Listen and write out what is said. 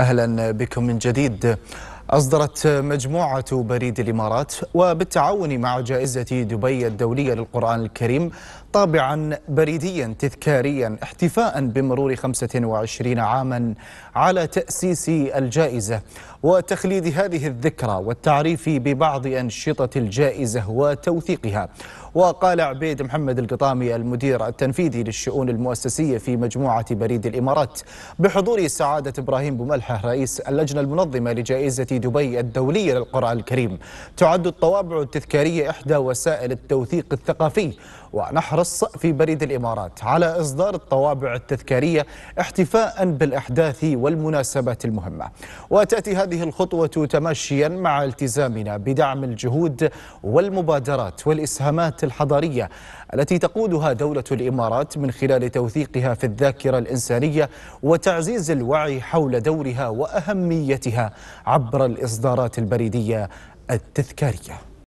أهلا بكم من جديد أصدرت مجموعة بريد الإمارات وبالتعاون مع جائزة دبي الدولية للقرآن الكريم طابعا بريديا تذكاريا احتفاء بمرور 25 عاما على تأسيس الجائزة وتخليد هذه الذكرى والتعريف ببعض أنشطة الجائزة وتوثيقها وقال عبيد محمد القطامي المدير التنفيذي للشؤون المؤسسية في مجموعة بريد الإمارات بحضور سعادة إبراهيم بملحة رئيس اللجنة المنظمة لجائزة دبي الدولية للقرآن الكريم تعد الطوابع التذكارية إحدى وسائل التوثيق الثقافي ونحرص في بريد الإمارات على إصدار الطوابع التذكارية احتفاء بالأحداث والمناسبات المهمة وتأتي هذه الخطوة تماشيا مع التزامنا بدعم الجهود والمبادرات والإسهامات الحضارية التي تقودها دولة الإمارات من خلال توثيقها في الذاكرة الإنسانية وتعزيز الوعي حول دورها وأهميتها عبر الإصدارات البريدية التذكارية